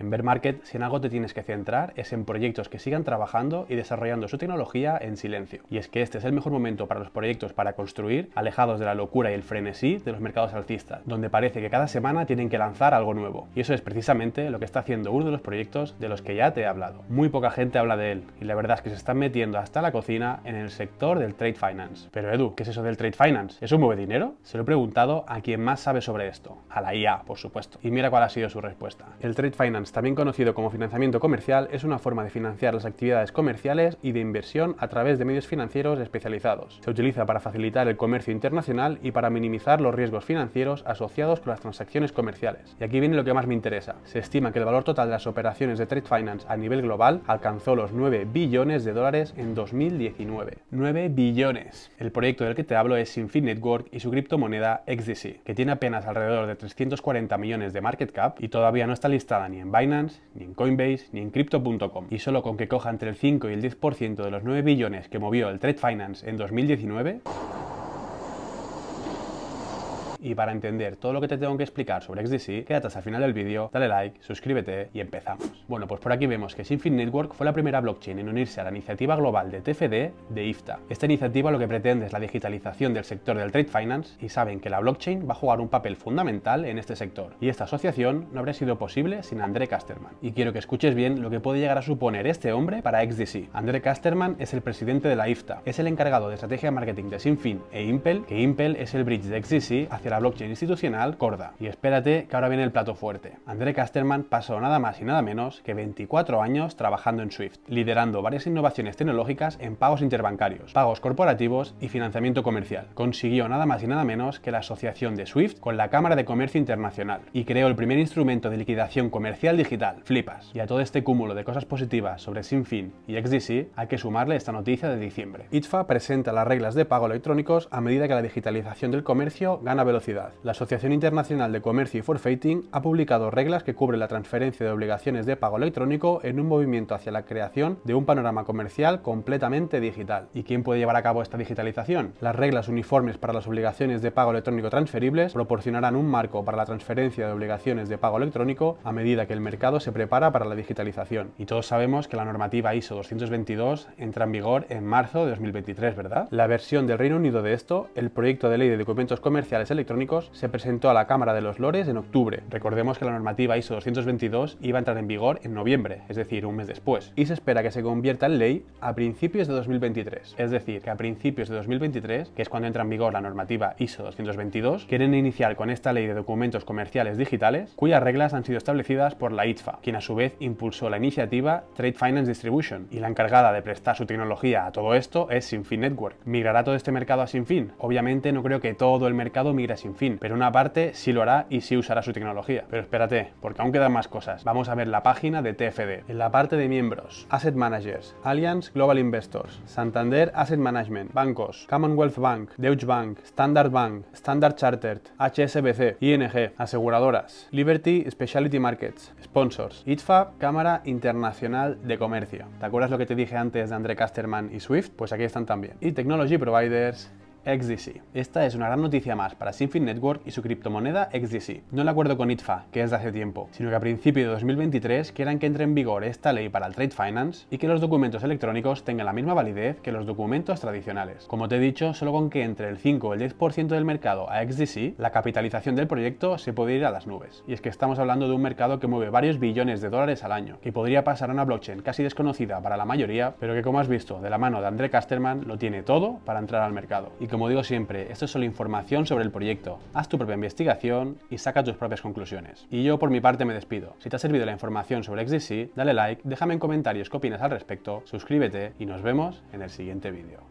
En Bear Market, si en algo te tienes que centrar, es en proyectos que sigan trabajando y desarrollando su tecnología en silencio. Y es que este es el mejor momento para los proyectos para construir, alejados de la locura y el frenesí de los mercados altistas, donde parece que cada semana tienen que lanzar algo nuevo. Y eso es precisamente lo que está haciendo uno de los proyectos de los que ya te he hablado. Muy poca gente habla de él, y la verdad es que se están metiendo hasta la cocina en el sector del trade finance. Pero Edu, ¿qué es eso del trade finance? ¿Es un mueve dinero? Se lo he preguntado a quien más sabe sobre esto, a la IA, por supuesto. Y mira cuál ha sido su respuesta. El trade finance pues también conocido como financiamiento comercial, es una forma de financiar las actividades comerciales y de inversión a través de medios financieros especializados. Se utiliza para facilitar el comercio internacional y para minimizar los riesgos financieros asociados con las transacciones comerciales. Y aquí viene lo que más me interesa. Se estima que el valor total de las operaciones de Trade Finance a nivel global alcanzó los 9 billones de dólares en 2019. 9 billones. El proyecto del que te hablo es infinite Network y su criptomoneda XDC, que tiene apenas alrededor de 340 millones de market cap y todavía no está listada ni en ni en Coinbase, ni en Crypto.com. Y solo con que coja entre el 5 y el 10% de los 9 billones que movió el Trade Finance en 2019, y para entender todo lo que te tengo que explicar sobre XDC, quédate hasta el final del vídeo, dale like, suscríbete y empezamos. Bueno, pues por aquí vemos que Sinfin Network fue la primera blockchain en unirse a la iniciativa global de TFD de IFTA. Esta iniciativa lo que pretende es la digitalización del sector del trade finance y saben que la blockchain va a jugar un papel fundamental en este sector. Y esta asociación no habría sido posible sin André Casterman. Y quiero que escuches bien lo que puede llegar a suponer este hombre para XDC. André Casterman es el presidente de la IFTA, es el encargado de estrategia de marketing de Sinfin e Impel, que Impel es el bridge de XDC hacia la blockchain institucional, Corda. Y espérate que ahora viene el plato fuerte. André Casterman pasó nada más y nada menos que 24 años trabajando en Swift, liderando varias innovaciones tecnológicas en pagos interbancarios, pagos corporativos y financiamiento comercial. Consiguió nada más y nada menos que la asociación de Swift con la Cámara de Comercio Internacional y creó el primer instrumento de liquidación comercial digital, Flipas. Y a todo este cúmulo de cosas positivas sobre Sinfin y XDC hay que sumarle esta noticia de diciembre. ITFA presenta las reglas de pago electrónicos a medida que la digitalización del comercio gana velocidad la Asociación Internacional de Comercio y Forfeiting ha publicado reglas que cubren la transferencia de obligaciones de pago electrónico en un movimiento hacia la creación de un panorama comercial completamente digital. ¿Y quién puede llevar a cabo esta digitalización? Las reglas uniformes para las obligaciones de pago electrónico transferibles proporcionarán un marco para la transferencia de obligaciones de pago electrónico a medida que el mercado se prepara para la digitalización. Y todos sabemos que la normativa ISO 222 entra en vigor en marzo de 2023, ¿verdad? La versión del Reino Unido de esto, el proyecto de ley de documentos comerciales electrónicos, se presentó a la Cámara de los Lores en octubre. Recordemos que la normativa ISO 222 iba a entrar en vigor en noviembre, es decir, un mes después, y se espera que se convierta en ley a principios de 2023. Es decir, que a principios de 2023, que es cuando entra en vigor la normativa ISO 222, quieren iniciar con esta ley de documentos comerciales digitales, cuyas reglas han sido establecidas por la ITFA, quien a su vez impulsó la iniciativa Trade Finance Distribution, y la encargada de prestar su tecnología a todo esto es Sinfin Network. ¿Migrará todo este mercado a Sinfin? Obviamente no creo que todo el mercado migre a sin fin, pero una parte sí lo hará y sí usará su tecnología. Pero espérate, porque aún quedan más cosas. Vamos a ver la página de TFD. En la parte de miembros, Asset Managers, Allianz Global Investors, Santander Asset Management, bancos, Commonwealth Bank, Deutsche Bank, Standard Bank, Standard Chartered, HSBC, ING, aseguradoras, Liberty Specialty Markets, sponsors, ITFA, Cámara Internacional de Comercio. ¿Te acuerdas lo que te dije antes de André Casterman y Swift? Pues aquí están también. Y Technology Providers, XDC. Esta es una gran noticia más para Sinfin Network y su criptomoneda XDC. No el acuerdo con ITFA, que es de hace tiempo, sino que a principio de 2023 quieran que entre en vigor esta ley para el trade finance y que los documentos electrónicos tengan la misma validez que los documentos tradicionales. Como te he dicho, solo con que entre el 5 o el 10% del mercado a XDC, la capitalización del proyecto se puede ir a las nubes. Y es que estamos hablando de un mercado que mueve varios billones de dólares al año, que podría pasar a una blockchain casi desconocida para la mayoría, pero que como has visto, de la mano de André Casterman lo tiene todo para entrar al mercado como digo siempre, esto es solo información sobre el proyecto. Haz tu propia investigación y saca tus propias conclusiones. Y yo por mi parte me despido. Si te ha servido la información sobre XDC, dale like, déjame en comentarios qué opinas al respecto, suscríbete y nos vemos en el siguiente vídeo.